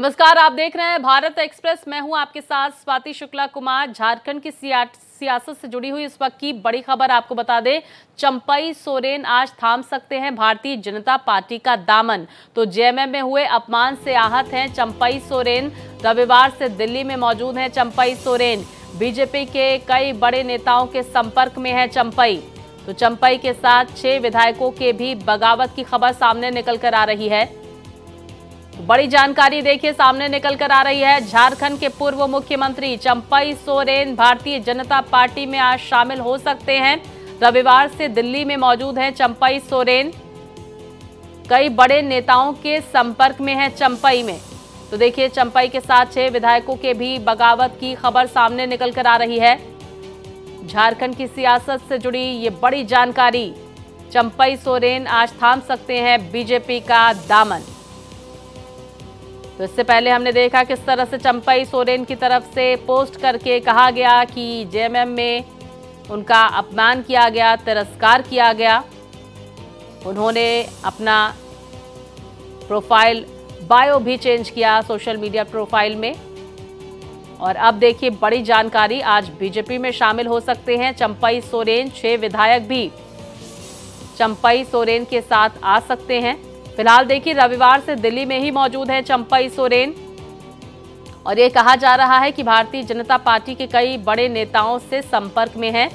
नमस्कार आप देख रहे हैं भारत एक्सप्रेस मैं हूं आपके साथ स्वाति शुक्ला कुमार झारखंड की सियासत से जुड़ी हुई इस वक्त की बड़ी खबर आपको बता दें चंपई सोरेन आज थाम सकते हैं भारतीय जनता पार्टी का दामन तो जेएमएम में हुए अपमान से आहत हैं चंपई सोरेन रविवार से दिल्ली में मौजूद हैं चंपई सोरेन बीजेपी के कई बड़े नेताओं के संपर्क में है चंपई तो चंपई के साथ छह विधायकों के भी बगावत की खबर सामने निकल कर आ रही है बड़ी जानकारी देखिए सामने निकल कर आ रही है झारखंड के पूर्व मुख्यमंत्री चंपई सोरेन भारतीय जनता पार्टी में आज शामिल हो सकते हैं रविवार से दिल्ली में मौजूद हैं चंपई सोरेन कई बड़े नेताओं के संपर्क में हैं चंपई में तो देखिए चंपई के साथ छह विधायकों के भी बगावत की खबर सामने निकल कर आ रही है झारखंड की सियासत से जुड़ी ये बड़ी जानकारी चंपई सोरेन आज थाम सकते हैं बीजेपी का दामन तो इससे पहले हमने देखा किस तरह से चंपई सोरेन की तरफ से पोस्ट करके कहा गया कि जेएमएम में उनका अपमान किया गया तिरस्कार किया गया उन्होंने अपना प्रोफाइल बायो भी चेंज किया सोशल मीडिया प्रोफाइल में और अब देखिए बड़ी जानकारी आज बीजेपी में शामिल हो सकते हैं चंपई सोरेन छह विधायक भी चंपई सोरेन के साथ आ सकते हैं फिलहाल देखिए रविवार से दिल्ली में ही मौजूद है चंपई सोरेन और ये कहा जा रहा है कि भारतीय जनता पार्टी के कई बड़े नेताओं से संपर्क में है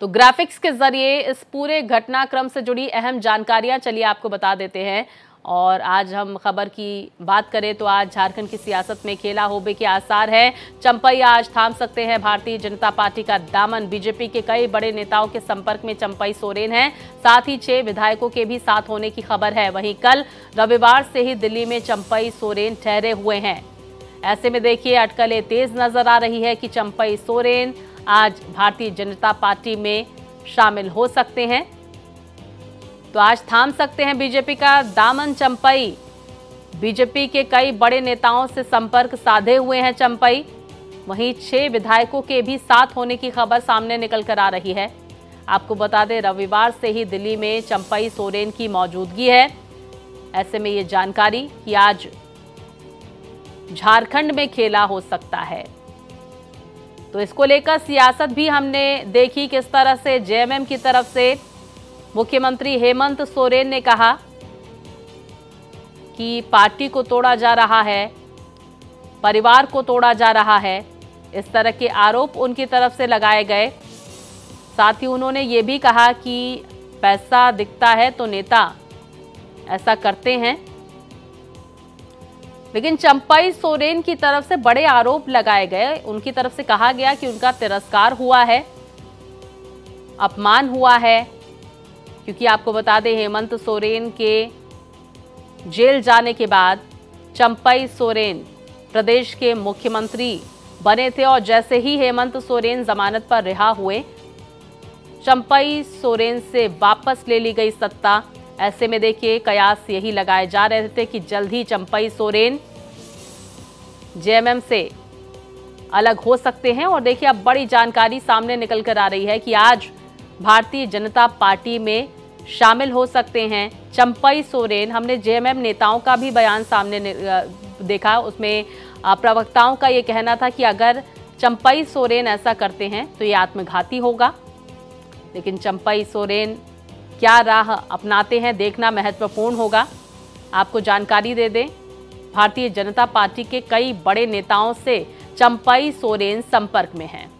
तो ग्राफिक्स के जरिए इस पूरे घटनाक्रम से जुड़ी अहम जानकारियां चलिए आपको बता देते हैं और आज हम खबर की बात करें तो आज झारखंड की सियासत में खेला होबे के आसार है चंपई आज थाम सकते हैं भारतीय जनता पार्टी का दामन बीजेपी के कई बड़े नेताओं के संपर्क में चंपई सोरेन हैं साथ ही छह विधायकों के भी साथ होने की खबर है वहीं कल रविवार से ही दिल्ली में चंपई सोरेन ठहरे हुए हैं ऐसे में देखिए अटकलें तेज नजर आ रही है कि चंपई सोरेन आज भारतीय जनता पार्टी में शामिल हो सकते हैं तो आज थाम सकते हैं बीजेपी का दामन चंपई बीजेपी के कई बड़े नेताओं से संपर्क साधे हुए हैं चंपई वहीं छह विधायकों के भी साथ होने की खबर सामने निकल कर आ रही है आपको बता दें रविवार से ही दिल्ली में चंपई सोरेन की मौजूदगी है ऐसे में ये जानकारी कि आज झारखंड में खेला हो सकता है तो इसको लेकर सियासत भी हमने देखी किस तरह से जेएमएम की तरफ से मुख्यमंत्री हेमंत सोरेन ने कहा कि पार्टी को तोड़ा जा रहा है परिवार को तोड़ा जा रहा है इस तरह के आरोप उनकी तरफ से लगाए गए साथ ही उन्होंने ये भी कहा कि पैसा दिखता है तो नेता ऐसा करते हैं लेकिन चंपाई सोरेन की तरफ से बड़े आरोप लगाए गए उनकी तरफ से कहा गया कि उनका तिरस्कार हुआ है अपमान हुआ है क्योंकि आपको बता दें हेमंत सोरेन के जेल जाने के बाद चंपई सोरेन प्रदेश के मुख्यमंत्री बने थे और जैसे ही हेमंत सोरेन जमानत पर रिहा हुए चंपई सोरेन से वापस ले ली गई सत्ता ऐसे में देखिए कयास यही लगाए जा रहे थे कि जल्द ही चंपई सोरेन जेएमएम से अलग हो सकते हैं और देखिए अब बड़ी जानकारी सामने निकल कर आ रही है कि आज भारतीय जनता पार्टी में शामिल हो सकते हैं चंपई सोरेन हमने जेएमएम नेताओं का भी बयान सामने देखा उसमें प्रवक्ताओं का ये कहना था कि अगर चंपई सोरेन ऐसा करते हैं तो ये आत्मघाती होगा लेकिन चंपई सोरेन क्या राह अपनाते हैं देखना महत्वपूर्ण होगा आपको जानकारी दे दें भारतीय जनता पार्टी के कई बड़े नेताओं से चंपई सोरेन संपर्क में हैं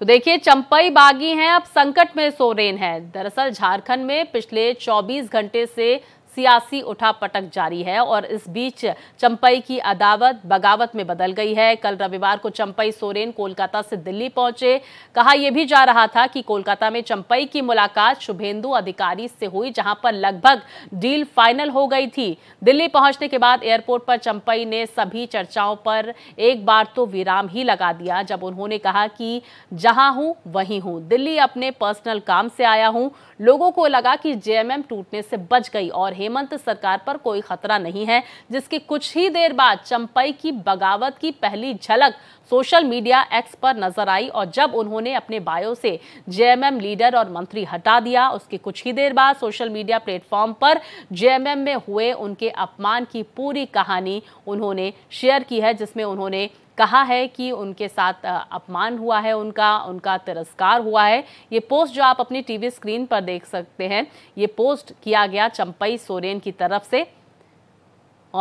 तो देखिए चंपई बागी हैं अब संकट में सोरेन है दरअसल झारखंड में पिछले 24 घंटे से सियासी उठापटक जारी है और इस बीच चंपई की अदावत बगावत में बदल गई है कल रविवार को चंपई सोरेन कोलकाता से दिल्ली पहुंचे कहा यह भी जा रहा था कि कोलकाता में चंपई की मुलाकात शुभेंदु अधिकारी से हुई जहां पर लगभग डील फाइनल हो गई थी दिल्ली पहुंचने के बाद एयरपोर्ट पर चंपई ने सभी चर्चाओं पर एक बार तो विराम ही लगा दिया जब उन्होंने कहा कि जहां हूं वहीं हूं दिल्ली अपने पर्सनल काम से आया हूं लोगों को लगा कि जेएमएम टूटने से बच गई और हेम हेमंत सरकार पर कोई खतरा नहीं है जिसके कुछ ही देर बाद चंपई की बगावत की पहली झलक सोशल मीडिया एक्स पर नजर आई और जब उन्होंने अपने बायो से जेएमएम लीडर और मंत्री हटा दिया उसके कुछ ही देर बाद सोशल मीडिया प्लेटफॉर्म पर जेएमएम में हुए उनके अपमान की पूरी कहानी उन्होंने शेयर की है जिसमें उन्होंने कहा है कि उनके साथ अपमान हुआ है उनका उनका तिरस्कार हुआ है ये पोस्ट जो आप अपनी टीवी स्क्रीन पर देख सकते हैं ये पोस्ट किया गया चंपई सोरेन की तरफ से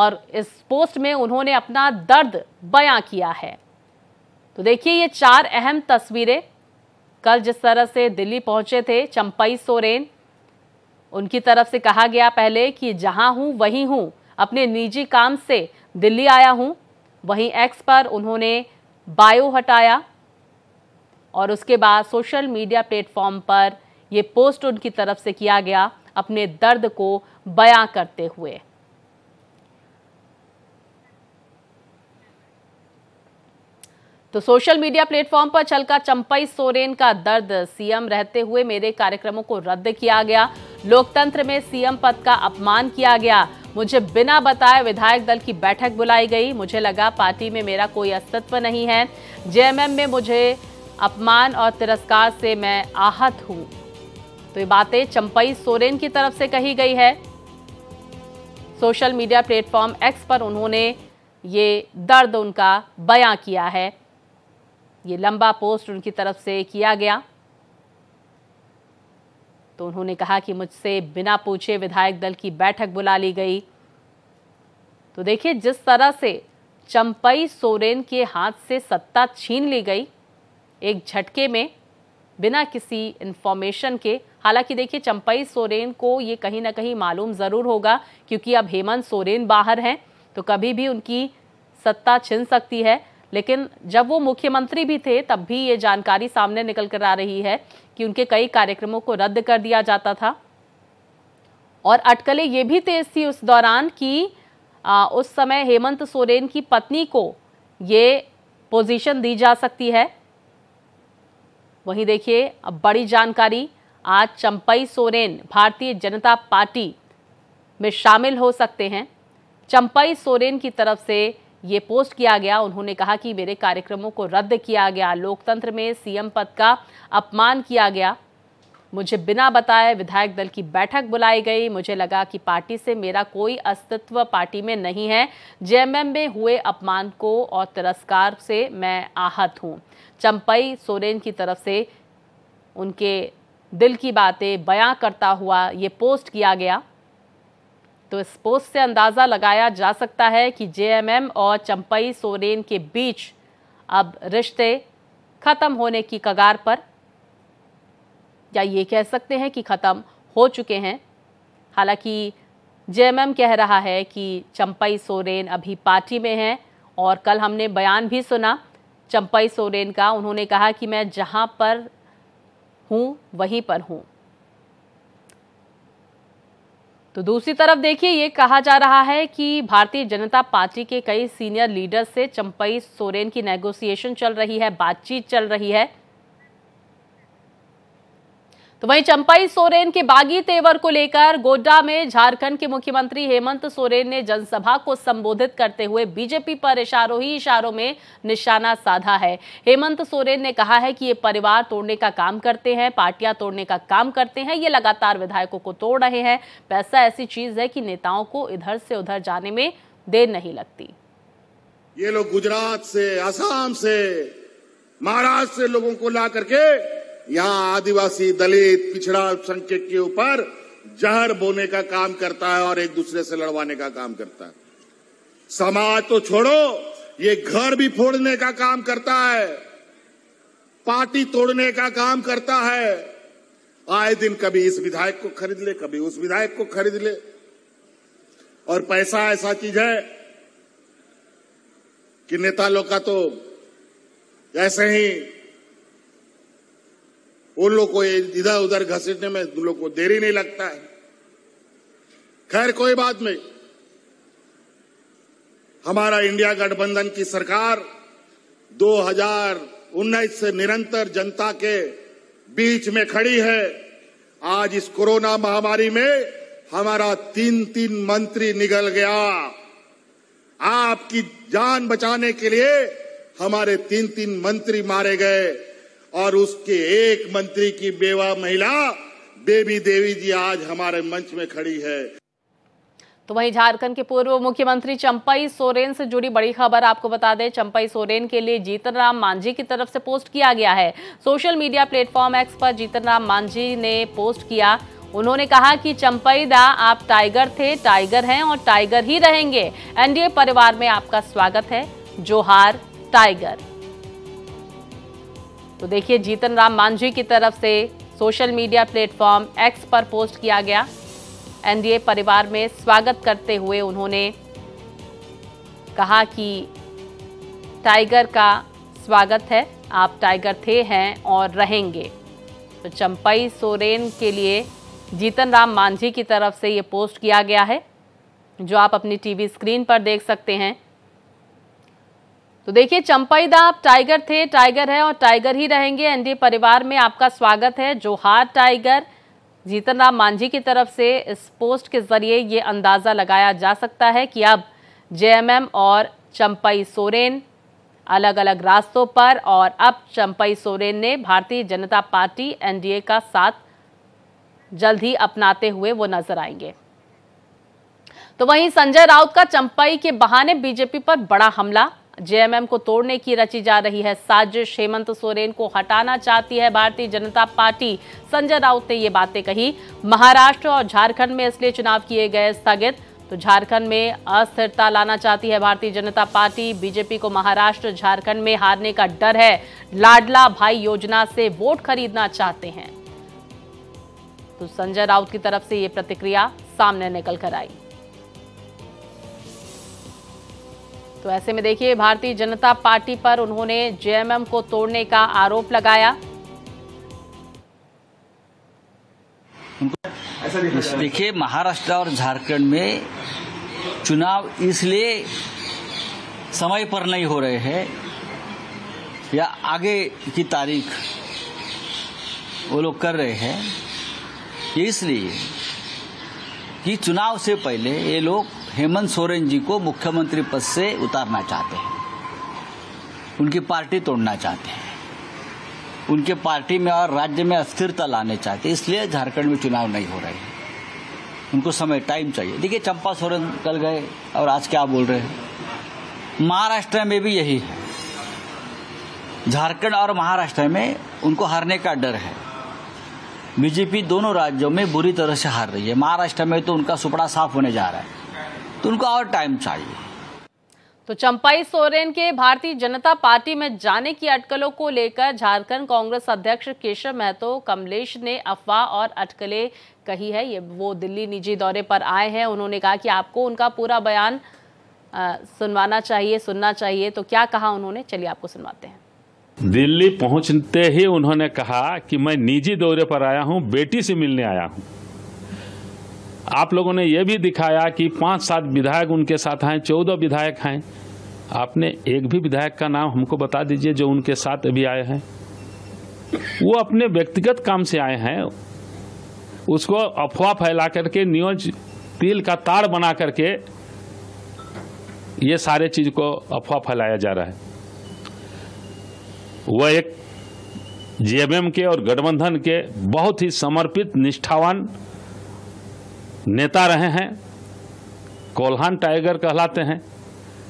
और इस पोस्ट में उन्होंने अपना दर्द बयां किया है तो देखिए ये चार अहम तस्वीरें कल जिस तरह से दिल्ली पहुंचे थे चंपई सोरेन उनकी तरफ से कहा गया पहले कि जहां हूं वहीं हूं अपने निजी काम से दिल्ली आया हूं वहीं एक्स पर उन्होंने बायो हटाया और उसके बाद सोशल मीडिया प्लेटफॉर्म पर यह पोस्ट उनकी तरफ से किया गया अपने दर्द को बयां करते हुए तो सोशल मीडिया प्लेटफॉर्म पर चलकर चंपई सोरेन का दर्द सीएम रहते हुए मेरे कार्यक्रमों को रद्द किया गया लोकतंत्र में सीएम पद का अपमान किया गया मुझे बिना बताए विधायक दल की बैठक बुलाई गई मुझे लगा पार्टी में मेरा कोई अस्तित्व नहीं है जेएमएम में मुझे अपमान और तिरस्कार से मैं आहत हूं तो ये बातें चंपई सोरेन की तरफ से कही गई है सोशल मीडिया प्लेटफॉर्म एक्स पर उन्होंने ये दर्द उनका बयां किया है ये लंबा पोस्ट उनकी तरफ से किया गया तो उन्होंने कहा कि मुझसे बिना पूछे विधायक दल की बैठक बुला ली गई तो देखिए जिस तरह से चंपई सोरेन के हाथ से सत्ता छीन ली गई एक झटके में बिना किसी इन्फॉर्मेशन के हालांकि देखिए चंपई सोरेन को ये कहीं ना कहीं मालूम ज़रूर होगा क्योंकि अब हेमंत सोरेन बाहर हैं तो कभी भी उनकी सत्ता छिन सकती है लेकिन जब वो मुख्यमंत्री भी थे तब भी ये जानकारी सामने निकल कर आ रही है कि उनके कई कार्यक्रमों को रद्द कर दिया जाता था और अटकलें ये भी तेज थी उस दौरान कि आ, उस समय हेमंत सोरेन की पत्नी को ये पोजीशन दी जा सकती है वहीं देखिए अब बड़ी जानकारी आज चंपई सोरेन भारतीय जनता पार्टी में शामिल हो सकते हैं चंपई सोरेन की तरफ से ये पोस्ट किया गया उन्होंने कहा कि मेरे कार्यक्रमों को रद्द किया गया लोकतंत्र में सीएम पद का अपमान किया गया मुझे बिना बताए विधायक दल की बैठक बुलाई गई मुझे लगा कि पार्टी से मेरा कोई अस्तित्व पार्टी में नहीं है जेएमएम में हुए अपमान को और तिरस्कार से मैं आहत हूँ चंपई सोरेन की तरफ से उनके दिल की बातें बयां करता हुआ ये पोस्ट किया गया तो इस पोस्ट से अंदाज़ा लगाया जा सकता है कि जेएमएम और चंपई सोरेन के बीच अब रिश्ते ख़त्म होने की कगार पर या ये कह सकते हैं कि ख़त्म हो चुके हैं हालांकि जेएमएम कह रहा है कि चंपई सोरेन अभी पार्टी में हैं और कल हमने बयान भी सुना चंपई सोरेन का उन्होंने कहा कि मैं जहां पर हूं वहीं पर हूं तो दूसरी तरफ देखिए ये कहा जा रहा है कि भारतीय जनता पार्टी के कई सीनियर लीडर्स से चंपई सोरेन की नेगोशिएशन चल रही है बातचीत चल रही है तो वहीं चंपाई सोरेन के बागी तेवर को लेकर गोड्डा में झारखंड के मुख्यमंत्री हेमंत सोरेन ने जनसभा को संबोधित करते हुए बीजेपी पर इशारों ही इशारों में निशाना साधा है हेमंत सोरेन ने कहा है कि ये परिवार तोड़ने का काम करते हैं पार्टियां तोड़ने का काम करते हैं ये लगातार विधायकों को तोड़ रहे हैं पैसा ऐसी चीज है कि नेताओं को इधर से उधर जाने में देर नहीं लगती ये लोग गुजरात से आसाम से महाराष्ट्र से लोगों को ला करके यहाँ आदिवासी दलित पिछड़ा अल्पसंख्यक के ऊपर जहर बोने का काम करता है और एक दूसरे से लड़वाने का काम करता है समाज तो छोड़ो ये घर भी फोड़ने का काम करता है पार्टी तोड़ने का काम करता है आए दिन कभी इस विधायक को खरीद ले कभी उस विधायक को खरीद ले और पैसा ऐसा चीज है कि नेता लोग का तो ऐसे ही उन लोग को इधर उधर घसीटने में उन लोग को देरी नहीं लगता है खैर कोई बात नहीं हमारा इंडिया गठबंधन की सरकार 2019 से निरंतर जनता के बीच में खड़ी है आज इस कोरोना महामारी में हमारा तीन तीन मंत्री निकल गया आपकी जान बचाने के लिए हमारे तीन तीन मंत्री मारे गए और उसके एक मंत्री की बेवा महिला बेबी देवी जी आज हमारे मंच में खड़ी है तो वहीं झारखंड के पूर्व मुख्यमंत्री चंपई सोरेन से जुड़ी बड़ी खबर आपको बता दें चंपई सोरेन के लिए जीतन राम मांझी की तरफ से पोस्ट किया गया है सोशल मीडिया प्लेटफॉर्म एक्स पर राम मांझी ने पोस्ट किया उन्होंने कहा कि चंपई दा आप टाइगर थे टाइगर हैं और टाइगर ही रहेंगे एनडीए परिवार में आपका स्वागत है जोहार टाइगर तो देखिए जीतन राम मांझी की तरफ से सोशल मीडिया प्लेटफॉर्म एक्स पर पोस्ट किया गया एनडीए परिवार में स्वागत करते हुए उन्होंने कहा कि टाइगर का स्वागत है आप टाइगर थे हैं और रहेंगे तो चंपई सोरेन के लिए जीतन राम मांझी की तरफ से ये पोस्ट किया गया है जो आप अपनी टीवी स्क्रीन पर देख सकते हैं तो देखिए चंपई दाप टाइगर थे टाइगर है और टाइगर ही रहेंगे एनडीए परिवार में आपका स्वागत है जोहार टाइगर जीतन राम मांझी की तरफ से इस पोस्ट के जरिए ये अंदाज़ा लगाया जा सकता है कि अब जेएमएम और चंपई सोरेन अलग अलग रास्तों पर और अब चंपई सोरेन ने भारतीय जनता पार्टी एनडीए का साथ जल्द ही अपनाते हुए वो नजर आएंगे तो वहीं संजय राउत का चंपई के बहाने बीजेपी पर बड़ा हमला जेएमएम को तोड़ने की रची जा रही है साजिश हेमंत सोरेन को हटाना चाहती है भारतीय जनता पार्टी संजय राउत ने ये बातें कही महाराष्ट्र और झारखंड में इसलिए चुनाव किए गए स्थगित तो झारखंड में अस्थिरता लाना चाहती है भारतीय जनता पार्टी बीजेपी को महाराष्ट्र झारखंड में हारने का डर है लाडला भाई योजना से वोट खरीदना चाहते हैं तो संजय राउत की तरफ से ये प्रतिक्रिया सामने निकल कर आई तो ऐसे में देखिए भारतीय जनता पार्टी पर उन्होंने जेएमएम को तोड़ने का आरोप लगाया देखिए महाराष्ट्र और झारखंड में चुनाव इसलिए समय पर नहीं हो रहे हैं या आगे की तारीख वो लोग कर रहे हैं इसलिए कि चुनाव से पहले ये लोग हेमंत सोरेन जी को मुख्यमंत्री पद से उतारना चाहते हैं उनकी पार्टी तोड़ना चाहते हैं उनके पार्टी में और राज्य में अस्थिरता लाने चाहते इसलिए झारखंड में चुनाव नहीं हो रहे हैं उनको समय टाइम चाहिए देखिए चंपा सोरेन कल गए और आज क्या बोल रहे हैं महाराष्ट्र में भी यही है झारखंड और महाराष्ट्र में उनको हारने का डर है बीजेपी दोनों राज्यों में बुरी तरह से हार रही है महाराष्ट्र में तो उनका सुपड़ा साफ होने जा रहा है तो उनको और टाइम चाहिए तो चंपाई सोरेन के भारतीय जनता पार्टी में जाने की अटकलों को लेकर झारखंड कांग्रेस अध्यक्ष केशव महतो कमलेश ने अफवाह और अटकलें कही है ये वो दिल्ली निजी दौरे पर आए हैं उन्होंने कहा कि आपको उनका पूरा बयान सुनवाना चाहिए सुनना चाहिए तो क्या कहा उन्होंने चलिए आपको सुनवाते हैं दिल्ली पहुंचते ही उन्होंने कहा कि मैं निजी दौरे पर आया हूं बेटी से मिलने आया हूं आप लोगों ने यह भी दिखाया कि पांच सात विधायक उनके साथ हैं चौदह विधायक हैं आपने एक भी विधायक का नाम हमको बता दीजिए जो उनके साथ अभी आए हैं वो अपने व्यक्तिगत काम से आए हैं उसको अफवाह फैला करके न्यूज तिल का तार बना करके ये सारे चीज को अफवाह फैलाया जा रहा है वह एक जेएमएम के और गठबंधन के बहुत ही समर्पित निष्ठावान नेता रहे हैं कोल्हान टाइगर कहलाते हैं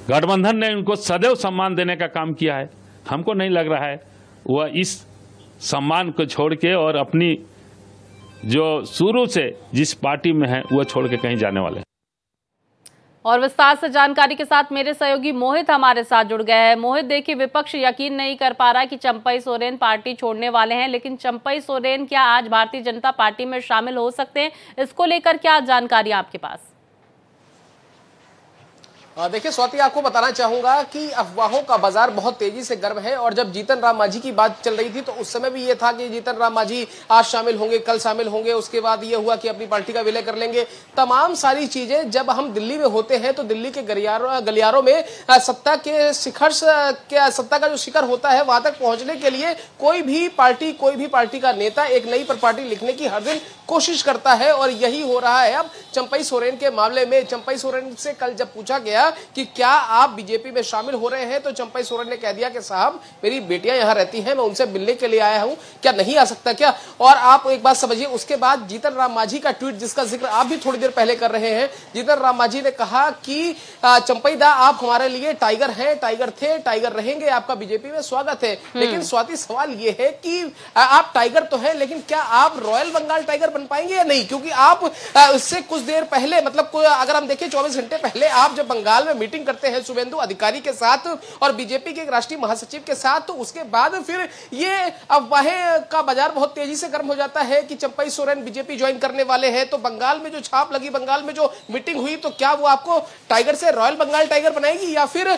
गठबंधन ने उनको सदैव सम्मान देने का काम किया है हमको नहीं लग रहा है वह इस सम्मान को छोड़ के और अपनी जो शुरू से जिस पार्टी में है वह छोड़ के कहीं जाने वाले हैं और विस्तार से जानकारी के साथ मेरे सहयोगी मोहित हमारे साथ जुड़ गए हैं मोहित देखिए विपक्ष यकीन नहीं कर पा रहा कि चंपई सोरेन पार्टी छोड़ने वाले हैं लेकिन चंपई सोरेन क्या आज भारतीय जनता पार्टी में शामिल हो सकते हैं इसको लेकर क्या जानकारी आपके पास देखिए स्वाति आपको बताना चाहूंगा कि अफवाहों का बाजार बहुत तेजी से गर्म है और जब जीतन राम मांझी की बात चल रही थी तो उस समय भी ये था कि जीतन राम मांझी आज शामिल होंगे कल शामिल होंगे उसके बाद ये हुआ कि अपनी पार्टी का विलय कर लेंगे तमाम सारी चीजें जब हम दिल्ली में होते हैं तो दिल्ली के गलियारों गलियारों में सत्ता के शिखर के सत्ता का जो शिखर होता है वहां तक पहुंचने के लिए कोई भी पार्टी कोई भी पार्टी का नेता एक नई पर पार्टी लिखने की हर दिन कोशिश करता है और यही हो रहा है अब चंपई सोरेन के मामले में चंपई सोरेन से कल जब पूछा गया कि क्या आप बीजेपी में शामिल हो रहे हैं तो चंपई सोरेन ने कह दिया कि साहब मेरी बेटियां यहां रहती हैं मैं उनसे मिलने के लिए आया हूँ क्या नहीं आ सकता क्या और आप एक बात समझिए उसके बाद जीतन राम मांझी का ट्वीट जिसका जिक्र आप भी थोड़ी देर पहले कर रहे हैं जीतन राम मांझी ने कहा कि चंपई दा आप हमारे लिए टाइगर हैं टाइगर थे टाइगर रहेंगे आपका बीजेपी में स्वागत है लेकिन हम्म। स्वाति सवाल ये है कि आप टाइगर तो है लेकिन क्या आप रॉयल बंगाल टाइगर बन पाएंगे या नहीं क्योंकि आप उससे कुछ देर पहले मतलब अगर हम देखें चौबीस घंटे पहले आप जब बंगाल में मीटिंग करते हैं शुभेंदु अधिकारी के साथ और बीजेपी के राष्ट्रीय महासचिव के साथ तो उसके बाद फिर ये अफवाहें का बाजार बहुत तेजी से गर्म हो जाता है कि चंपई सोरेन बीजेपी ज्वाइन करने वाले हैं तो बंगाल में जो छाप लगी बंगाल में जो मीटिंग हुई तो क्या वो आपको टाइगर से रॉयल बंगाल टाइगर बनाएगी या फिर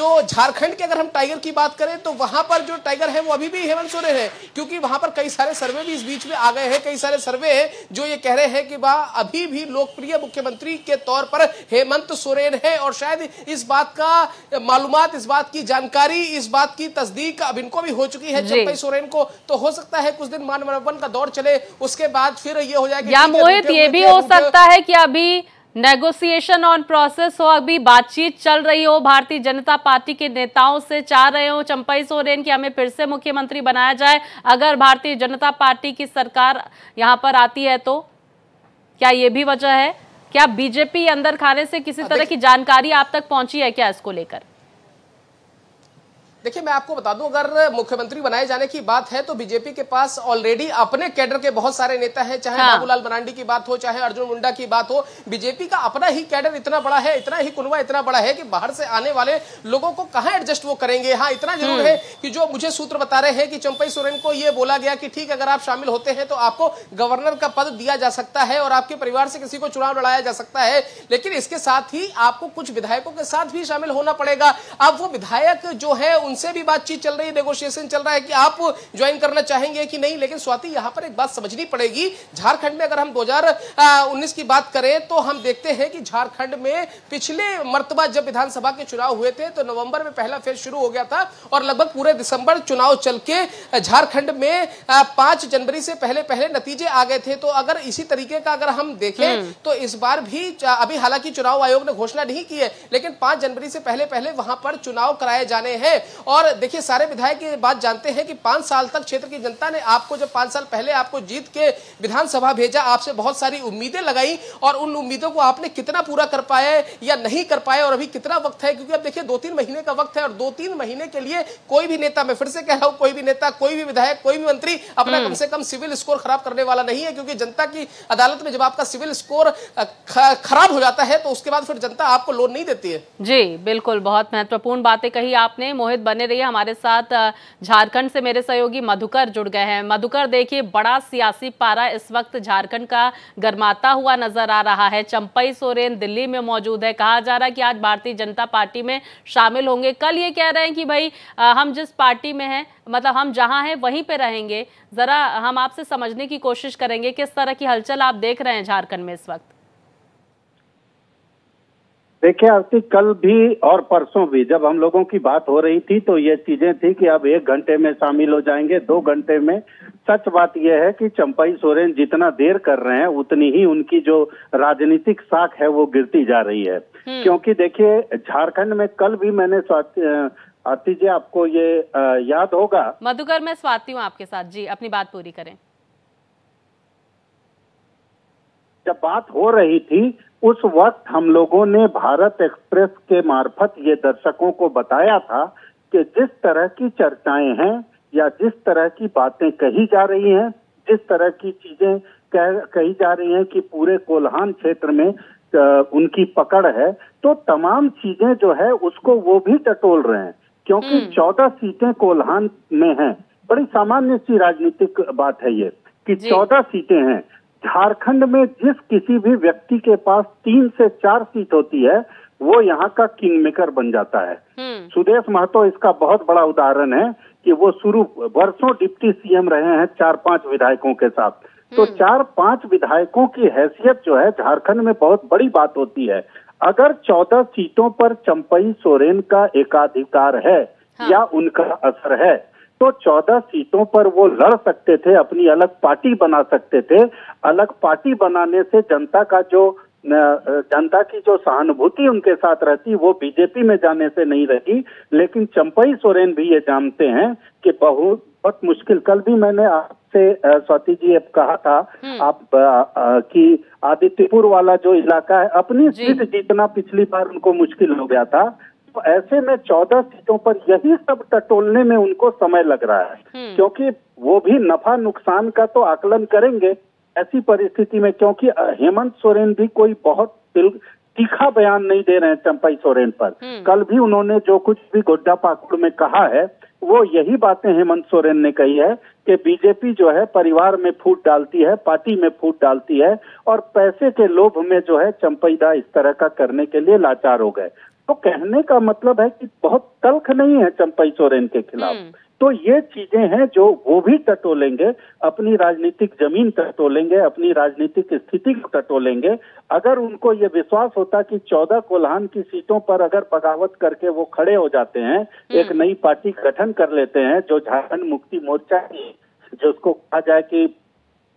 जो झारखंड के अगर हम टाइगर की बात करें तो वहां पर जो टाइगर है वो अभी भी हेमंत सोरेन है क्योंकि वहां पर कई सारे सर्वे भी इस बीच में आ गए हैं कई सारे सर्वे है जो ये कह रहे हैं कि वह अभी भी लोकप्रिय मुख्यमंत्री के तौर पर हेमंत सोरेन है और शायद इस बात का मालूम इस बात की जानकारी इस बात की तस्दीक अब इनको भी हो चुकी है चंपई सोरेन को तो हो सकता है कुछ दिन मानव का दौर चले उसके बाद फिर ये हो जाएगा या मोहित ये भी हो सकता है कि अभी नेगोशिएशन ऑन प्रोसेस हो अभी बातचीत चल रही हो भारतीय जनता पार्टी के नेताओं से चाह रहे हो चंपई सोरेन कि हमें फिर से मुख्यमंत्री बनाया जाए अगर भारतीय जनता पार्टी की सरकार यहाँ पर आती है तो क्या ये भी वजह है क्या बीजेपी अंदर खाने से किसी हाँ, तरह की जानकारी आप तक पहुंची है क्या इसको लेकर देखिए मैं आपको बता दूं अगर मुख्यमंत्री बनाए जाने की बात है तो बीजेपी के पास ऑलरेडी अपने कैडर के बहुत सारे नेता हैं चाहे हाँ। बाबूलाल मरांडी की बात हो चाहे अर्जुन मुंडा की बात हो बीजेपी का अपना ही कैडर इतना बड़ा है इतना ही कुनवा इतना बड़ा है कि बाहर से आने वाले लोगों को कहां एडजस्ट वो करेंगे हाँ इतना जरूर हम्म। है कि जो मुझे सूत्र बता रहे हैं कि चंपई सोरेन को यह बोला गया कि ठीक अगर आप शामिल होते हैं तो आपको गवर्नर का पद दिया जा सकता है और आपके परिवार से किसी को चुनाव लड़ाया जा सकता है लेकिन इसके साथ ही आपको कुछ विधायकों के साथ भी शामिल होना पड़ेगा अब वो विधायक जो है उन उनसे भी बातचीत चल रही है नेगोशिएशन चल रहा है कि आप ज्वाइन करना चाहेंगे कि नहीं लेकिन स्वाति यहाँ पर एक बात समझनी पड़ेगी झारखंड में अगर हम 2019 की बात करें तो हम देखते हैं कि झारखंड में पिछले मरतबा जब विधानसभा के चुनाव हुए थे तो नवंबर में पहला फेज शुरू हो गया था और लगभग पूरे दिसंबर चुनाव चल के झारखंड में पांच जनवरी से पहले पहले नतीजे आ गए थे तो अगर इसी तरीके का अगर हम देखें हम्म। तो इस बार भी अभी हालांकि चुनाव आयोग ने घोषणा नहीं की है लेकिन पांच जनवरी से पहले पहले वहां पर चुनाव कराए जाने हैं और देखिए सारे विधायक ये बात जानते हैं कि पांच साल तक क्षेत्र की जनता ने आपको जब पांच साल पहले आपको जीत के विधानसभा भेजा आपसे बहुत सारी उम्मीदें लगाई और उन उम्मीदों को आपने कितना पूरा कर पाए या नहीं कर पाए और अभी कितना वक्त है क्योंकि अब देखिए दो तीन महीने का वक्त है और दो तीन महीने के लिए कोई भी नेता मैं फिर से कह रहा हूँ कोई भी नेता कोई भी विधायक कोई भी मंत्री अपना हम्म। कम से कम सिविल स्कोर खराब करने वाला नहीं है क्योंकि जनता की अदालत में जब आपका सिविल स्कोर खराब हो जाता है तो उसके बाद फिर जनता आपको लोन नहीं देती है जी बिल्कुल बहुत महत्वपूर्ण बातें कही आपने मोहित बने रहिए हमारे साथ झारखंड से मेरे सहयोगी मधुकर जुड़ गए हैं मधुकर देखिए बड़ा सियासी पारा इस वक्त झारखंड का गरमाता हुआ नजर आ रहा है चंपई सोरेन दिल्ली में मौजूद है कहा जा रहा है कि आज भारतीय जनता पार्टी में शामिल होंगे कल ये कह रहे हैं कि भाई हम जिस पार्टी में हैं मतलब हम जहाँ हैं वहीं पर रहेंगे जरा हम आपसे समझने की कोशिश करेंगे किस तरह की हलचल आप देख रहे हैं झारखंड में इस वक्त देखिए आरती कल भी और परसों भी जब हम लोगों की बात हो रही थी तो ये चीजें थी कि अब एक घंटे में शामिल हो जाएंगे दो घंटे में सच बात यह है कि चंपाई सोरेन जितना देर कर रहे हैं उतनी ही उनकी जो राजनीतिक साख है वो गिरती जा रही है हम्म। क्योंकि देखिए झारखंड में कल भी मैंने आरती जी आपको ये याद होगा मधुकर मैं स्वाति हूँ आपके साथ जी अपनी बात पूरी करें जब बात हो रही थी उस वक्त हम लोगों ने भारत एक्सप्रेस के मार्फत ये दर्शकों को बताया था कि जिस तरह की चर्चाएं हैं या जिस तरह की बातें कही जा रही हैं जिस तरह की चीजें कह, कही जा रही हैं कि पूरे कोल्हान क्षेत्र में उनकी पकड़ है तो तमाम चीजें जो है उसको वो भी टटोल रहे हैं क्योंकि हम्म। चौदह सीटें कोल्हान में हैं बड़ी सामान्य सी राजनीतिक बात है ये कि चौदह सीटें हैं झारखंड में जिस किसी भी व्यक्ति के पास तीन से चार सीट होती है वो यहाँ का किंग मेकर बन जाता है हम्म। सुदेश महतो इसका बहुत बड़ा उदाहरण है कि वो शुरू वर्षों डिप्टी सीएम रहे हैं चार पांच विधायकों के साथ तो हम्म। चार पांच विधायकों की हैसियत जो है झारखंड में बहुत बड़ी बात होती है अगर चौदह सीटों पर चंपई सोरेन का एकाधिकार है हाँ। या उनका असर है तो 14 सीटों पर वो लड़ सकते थे अपनी अलग पार्टी बना सकते थे अलग पार्टी बनाने से जनता का जो जनता की जो सहानुभूति उनके साथ रहती वो बीजेपी में जाने से नहीं रहती लेकिन चंपई सोरेन भी ये जानते हैं कि बहुत बहुत मुश्किल कल भी मैंने आपसे स्वाति जी अब कहा था हम्म। आप की कि आदित्यपुर वाला जो इलाका है अपनी सीट जीतना पिछली बार उनको मुश्किल हो गया था तो ऐसे में चौदह सीटों पर यही सब टटोलने में उनको समय लग रहा है हम्म। क्योंकि वो भी नफा नुकसान का तो आकलन करेंगे ऐसी परिस्थिति में क्योंकि हेमंत सोरेन भी कोई बहुत तीखा बयान नहीं दे रहे हैं चंपाई सोरेन पर हम्म। कल भी उन्होंने जो कुछ भी गोड्डा पाकुड़ में कहा है वो यही बातें हेमंत सोरेन ने कही है कि बीजेपी जो है परिवार में फूट डालती है पार्टी में फूट डालती है और पैसे के लोभ में जो है चंपईदा इस तरह का करने के लिए लाचार हो गए तो कहने का मतलब है कि बहुत तल्ख नहीं है चंपई सोरेन के खिलाफ हम्म। तो ये चीजें हैं जो वो भी टटोलेंगे अपनी राजनीतिक जमीन टटोलेंगे अपनी राजनीतिक स्थिति को टटोलेंगे अगर उनको ये विश्वास होता कि चौदह कोल्हान की सीटों पर अगर बगावत करके वो खड़े हो जाते हैं हम्म। एक नई पार्टी गठन कर लेते हैं जो झारखंड मुक्ति मोर्चा की जिसको कहा जाए कि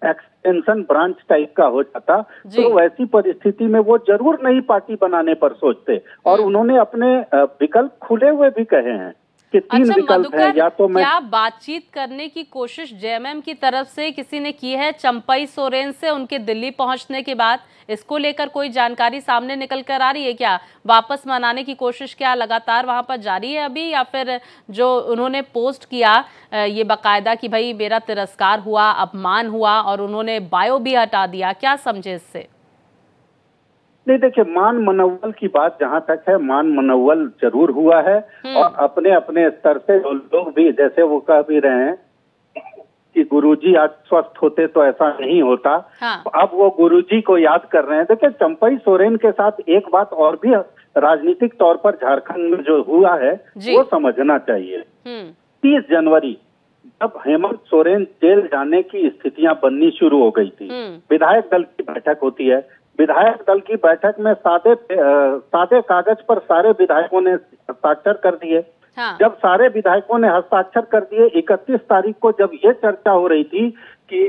एक्सटेंशन ब्रांच टाइप का हो जाता तो वैसी परिस्थिति में वो जरूर नई पार्टी बनाने पर सोचते और हम्म। उन्होंने अपने विकल्प खुले हुए भी कहे हैं के तीन अच्छा, विकल्प है या तो मैं क्या बातचीत करने की कोशिश जेएमएम की तरफ से किसी ने की है चंपई सोरेन से उनके दिल्ली पहुंचने के बाद इसको लेकर कोई जानकारी सामने निकल कर आ रही है क्या वापस मनाने की कोशिश क्या लगातार वहां पर जारी है अभी या फिर जो उन्होंने पोस्ट किया ये बाकायदा कि भाई मेरा तिरस्कार हुआ अपमान हुआ और उन्होंने बायो भी हटा दिया क्या समझे इससे नहीं देखिए मान मनोवल की बात जहां तक है मान मनोवल जरूर हुआ है हम्म। और अपने अपने स्तर से जो लोग भी जैसे वो कह भी रहे हैं कि गुरुजी आज स्वस्थ होते तो ऐसा नहीं होता हाँ। अब वो गुरुजी को याद कर रहे हैं देखिए चंपई सोरेन के साथ एक बात और भी राजनीतिक तौर पर झारखंड में जो हुआ है वो समझना चाहिए हम्म। तीस जनवरी जब हेमंत सोरेन जेल जाने की स्थितियां बननी शुरू हो गई थी हम्म। विधायक दल की बैठक होती है विधायक दल की बैठक में सादे सादे कागज पर सारे विधायकों ने हस्ताक्षर कर दिए हाँ। जब सारे विधायकों ने हस्ताक्षर कर दिए 31 तारीख को जब ये चर्चा हो रही थी कि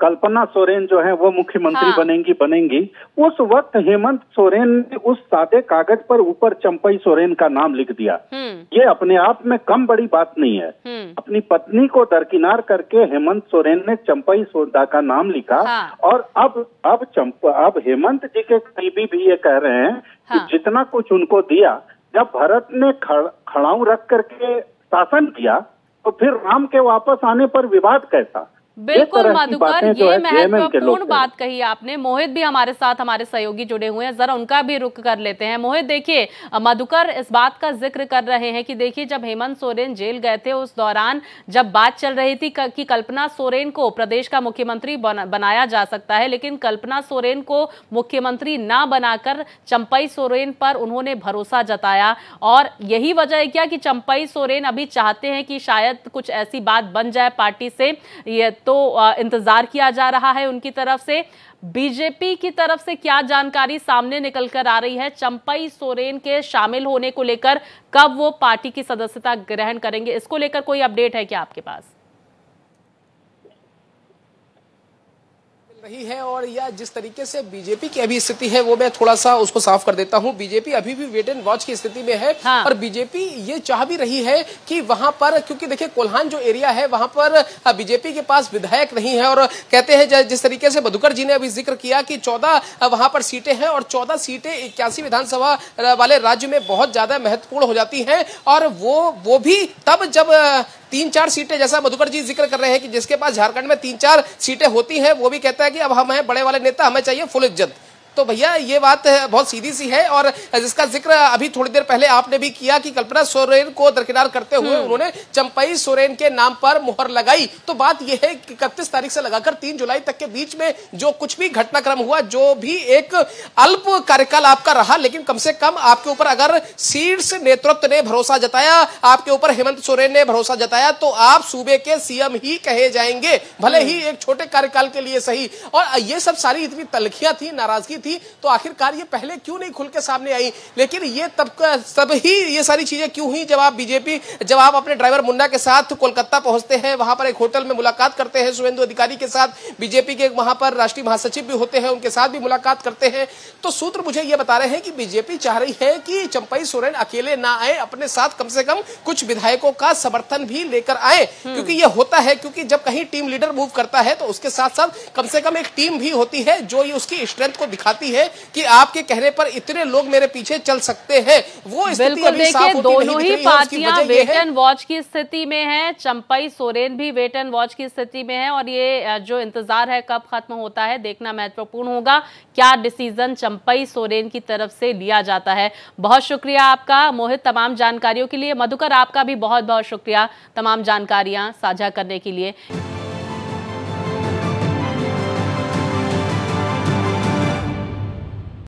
कल्पना सोरेन जो है वो मुख्यमंत्री हाँ। बनेंगी बनेंगी उस वक्त हेमंत सोरेन ने उस सादे कागज पर ऊपर चंपई सोरेन का नाम लिख दिया हम्म। ये अपने आप में कम बड़ी बात नहीं है हम्म। अपनी पत्नी को दरकिनार करके हेमंत सोरेन ने चंपई सोदा का नाम लिखा हाँ। और अब अब चंप अब हेमंत जी के करीबी भी ये कह रहे हैं हाँ। कि जितना कुछ उनको दिया जब भरत ने खड़, खड़ाऊ रख करके शासन किया तो फिर राम के वापस आने पर विवाद कैसा बिल्कुल मधुकर ये महत्वपूर्ण बात कही आपने मोहित भी हमारे साथ हमारे सहयोगी जुड़े हुए हैं जरा उनका भी रुख कर लेते हैं मोहित देखिए मधुकर इस बात का जिक्र कर रहे हैं कि देखिए जब हेमंत सोरेन जेल गए थे उस दौरान जब बात चल रही थी कि कल्पना सोरेन को प्रदेश का मुख्यमंत्री बनाया जा सकता है लेकिन कल्पना सोरेन को मुख्यमंत्री ना बनाकर चंपई सोरेन पर उन्होंने भरोसा जताया और यही वजह क्या कि चंपई सोरेन अभी चाहते हैं कि शायद कुछ ऐसी बात बन जाए पार्टी से ये तो इंतज़ार किया जा रहा है उनकी तरफ से बीजेपी की तरफ से क्या जानकारी सामने निकल कर आ रही है चंपई सोरेन के शामिल होने को लेकर कब वो पार्टी की सदस्यता ग्रहण करेंगे इसको लेकर कोई अपडेट है क्या आपके पास रही है और या जिस तरीके से बीजेपी की अभी स्थिति है वो मैं थोड़ा सा उसको साफ कर देता हूँ बीजेपी अभी भी वेट एंड वॉच की स्थिति में है हाँ। और बीजेपी ये चाह भी रही है कि वहां पर क्योंकि देखिए कोल्हान जो एरिया है वहां पर बीजेपी के पास विधायक नहीं है और कहते हैं जिस तरीके से मधुकर जी ने अभी जिक्र किया कि चौदह वहां पर सीटें हैं और चौदह सीटें इक्यासी विधानसभा वाले राज्य में बहुत ज्यादा महत्वपूर्ण हो जाती है और वो वो भी तब जब तीन चार सीटें जैसा मधुकर जी जिक्र कर रहे हैं कि जिसके पास झारखंड में तीन चार सीटें होती हैं वो भी कहता है कि अब हम हैं बड़े वाले नेता हमें चाहिए फुल इज्जत तो भैया ये बात बहुत सीधी सी है और जिसका जिक्र अभी थोड़ी देर पहले आपने भी किया कि कल्पना सोरेन को दरकिनार करते हुए हम्म। उन्होंने चंपई सोरेन के नाम पर मुहर लगाई तो बात यह है कि इकतीस तारीख से लगाकर तीन जुलाई तक के बीच में जो कुछ भी घटनाक्रम हुआ जो भी एक अल्प कार्यकाल आपका रहा लेकिन कम से कम आपके ऊपर अगर शीर्ष नेतृत्व ने भरोसा जताया आपके ऊपर हेमंत सोरेन ने भरोसा जताया तो आप सूबे के सीएम ही कहे जाएंगे भले ही हम्म। एक छोटे कार्यकाल के लिए सही और ये सब सारी इतनी तलखियां थी नाराजगी थी थी तो आखिरकार ये पहले क्यों नहीं खुल के सामने आई लेकिन ये तब सब ही ये सारी चीजें क्यों ही जब आप बीजेपी जब आप अपने ड्राइवर मुन्ना के साथ कोलकाता पहुंचते हैं वहां पर एक होटल में मुलाकात करते हैं सुवेंदु अधिकारी के साथ बीजेपी के वहां पर राष्ट्रीय महासचिव भी होते हैं उनके साथ भी मुलाकात करते हैं तो सूत्र मुझे ये बता रहे हैं कि बीजेपी चाह रही है कि चंपई सोरेन अकेले ना आए अपने साथ कम से कम कुछ विधायकों का समर्थन भी लेकर आए हम्म। क्योंकि ये होता है क्योंकि जब कहीं टीम लीडर मूव करता है तो उसके साथ साथ कम से कम एक टीम भी होती है जो ये उसकी स्ट्रेंथ को दिखाती जाती है कि आपके कहने पर इतने लोग मेरे पीछे चल सकते हैं वो बिल्कुल देखिए दोनों ही पार्टियां वेट एंड वॉच की स्थिति में है चंपई सोरेन भी वेट एंड वॉच की स्थिति में है और ये जो इंतजार है कब खत्म होता है देखना महत्वपूर्ण होगा क्या डिसीजन चंपई सोरेन की तरफ से लिया जाता है बहुत शुक्रिया आपका मोहित तमाम जानकारियों के लिए मधुकर आपका भी बहुत बहुत शुक्रिया तमाम जानकारियां साझा करने के लिए